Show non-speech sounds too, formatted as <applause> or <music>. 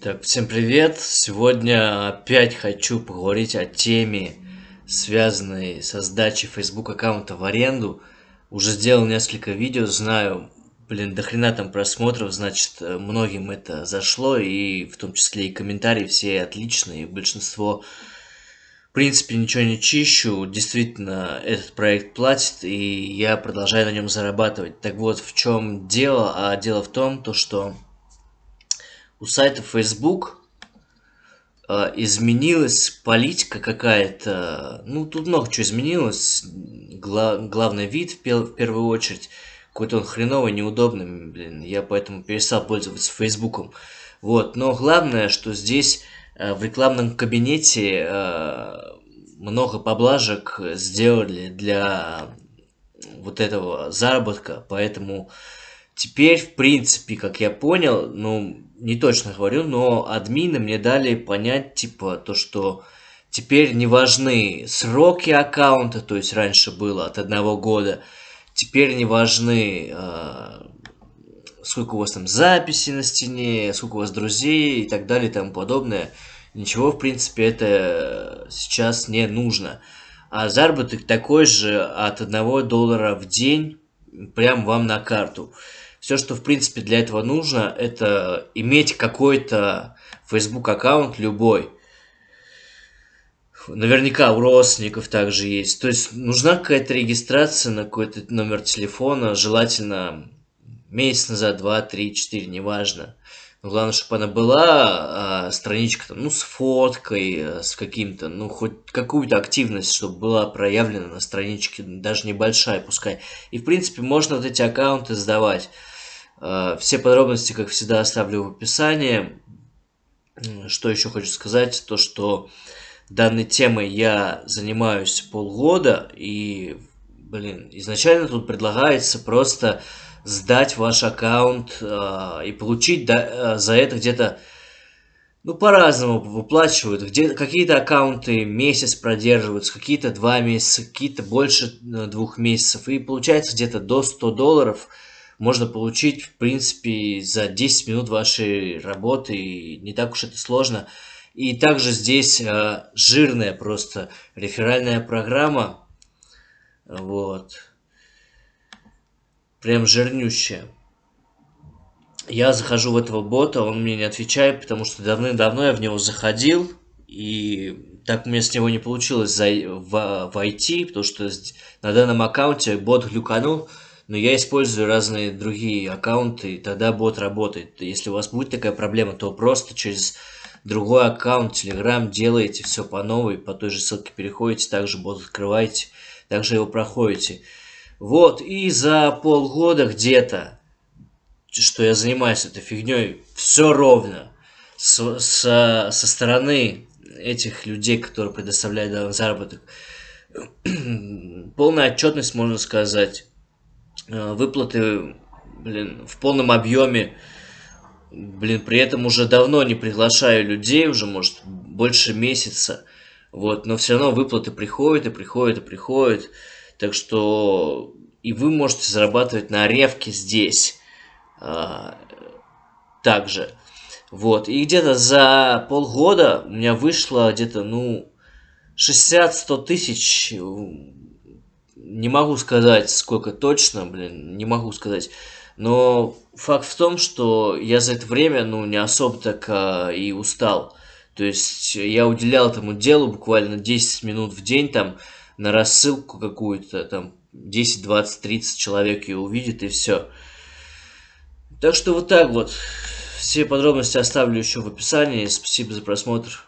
Так, всем привет! Сегодня опять хочу поговорить о теме, связанной со сдачей Facebook аккаунта в аренду. Уже сделал несколько видео, знаю, блин, до хрена там просмотров, значит, многим это зашло, и в том числе и комментарии все отличные, большинство, в принципе, ничего не чищу, действительно, этот проект платит, и я продолжаю на нем зарабатывать. Так вот, в чем дело? А дело в том, то что у сайта Facebook э, изменилась политика какая-то. Ну, тут много чего изменилось. Гла- главный вид в, пел- в первую очередь. Какой-то он хреновый, неудобный, блин. Я поэтому перестал пользоваться Фейсбуком. Вот, но главное, что здесь э, в рекламном кабинете э, много поблажек сделали для вот этого заработка, поэтому теперь, в принципе, как я понял, ну, не точно говорю, но админы мне дали понять, типа, то, что теперь не важны сроки аккаунта, то есть раньше было от одного года, теперь не важны, э, сколько у вас там записей на стене, сколько у вас друзей и так далее и тому подобное. Ничего, в принципе, это сейчас не нужно. А заработок такой же от одного доллара в день прям вам на карту. Все, что, в принципе, для этого нужно, это иметь какой-то Facebook аккаунт любой. Наверняка у родственников также есть. То есть нужна какая-то регистрация на какой-то номер телефона, желательно месяц назад, два, три, четыре, неважно. Но главное, чтобы она была, а, страничка там, ну, с фоткой, а, с каким-то, ну, хоть какую-то активность, чтобы была проявлена на страничке, даже небольшая пускай. И, в принципе, можно вот эти аккаунты сдавать. Э, все подробности, как всегда, оставлю в описании. Что еще хочу сказать, то что данной темой я занимаюсь полгода, и, блин, изначально тут предлагается просто сдать ваш аккаунт э, и получить да, э, за это где-то, ну, по-разному выплачивают. Где, какие-то аккаунты месяц продерживаются, какие-то два месяца, какие-то больше э, двух месяцев, и получается где-то до 100 долларов – можно получить, в принципе, за 10 минут вашей работы, и не так уж это сложно. И также здесь э, жирная просто реферальная программа, вот, прям жирнющая. Я захожу в этого бота, он мне не отвечает, потому что давным-давно я в него заходил, и так у меня с него не получилось зай- в- войти, потому что на данном аккаунте бот глюканул, но я использую разные другие аккаунты, и тогда бот работает. Если у вас будет такая проблема, то просто через другой аккаунт Telegram делаете все по новой, по той же ссылке переходите, также бот открываете, также его проходите. Вот, и за полгода где-то, что я занимаюсь этой фигней, все ровно. С, с, со стороны этих людей, которые предоставляют данный заработок, <clears throat> полная отчетность, можно сказать. Э, выплаты, блин, в полном объеме. Блин, при этом уже давно не приглашаю людей, уже, может, больше месяца. Вот, но все равно выплаты приходят и приходят и приходят. Так что и вы можете зарабатывать на ревке здесь а, также. Вот, и где-то за полгода у меня вышло где-то, ну, 60-100 тысяч не могу сказать, сколько точно, блин, не могу сказать. Но факт в том, что я за это время, ну, не особо так а, и устал. То есть я уделял этому делу буквально 10 минут в день, там, на рассылку какую-то, там, 10, 20, 30 человек ее увидит, и все. Так что вот так вот. Все подробности оставлю еще в описании. Спасибо за просмотр.